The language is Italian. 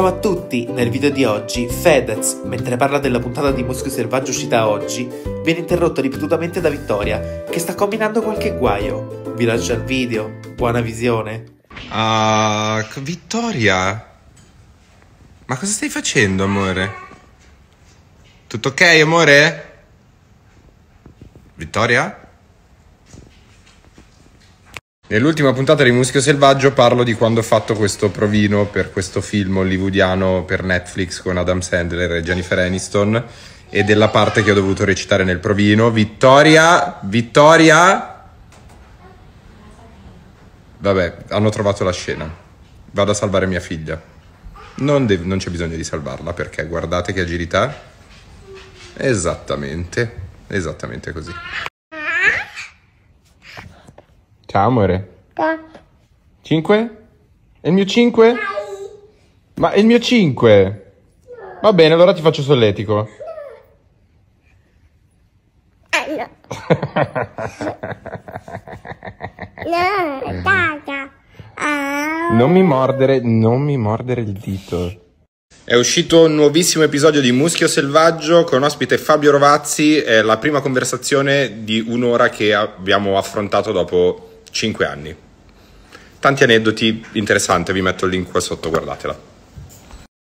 Ciao a tutti, nel video di oggi Fedez, mentre parla della puntata di Muschio Selvaggio uscita oggi, viene interrotto ripetutamente da Vittoria, che sta combinando qualche guaio. Vi lascio il video, buona visione. Ah, uh, Vittoria? Ma cosa stai facendo, amore? Tutto ok, amore? Vittoria? Nell'ultima puntata di Muschio Selvaggio parlo di quando ho fatto questo provino per questo film hollywoodiano per Netflix con Adam Sandler e Jennifer Aniston e della parte che ho dovuto recitare nel provino. Vittoria, Vittoria. Vabbè, hanno trovato la scena. Vado a salvare mia figlia. Non, de- non c'è bisogno di salvarla perché guardate che agilità. Esattamente, esattamente così. Ciao amore. Ciao. 5? E il mio 5? Ma il mio 5? No. Va bene, allora ti faccio solletico. No. Eh, no. no tata. Ah. Non mi mordere, non mi mordere il dito. È uscito un nuovissimo episodio di Muschio Selvaggio con ospite Fabio Rovazzi, è la prima conversazione di un'ora che abbiamo affrontato dopo 5 anni. Tanti aneddoti interessante, vi metto il link qua sotto, guardatela.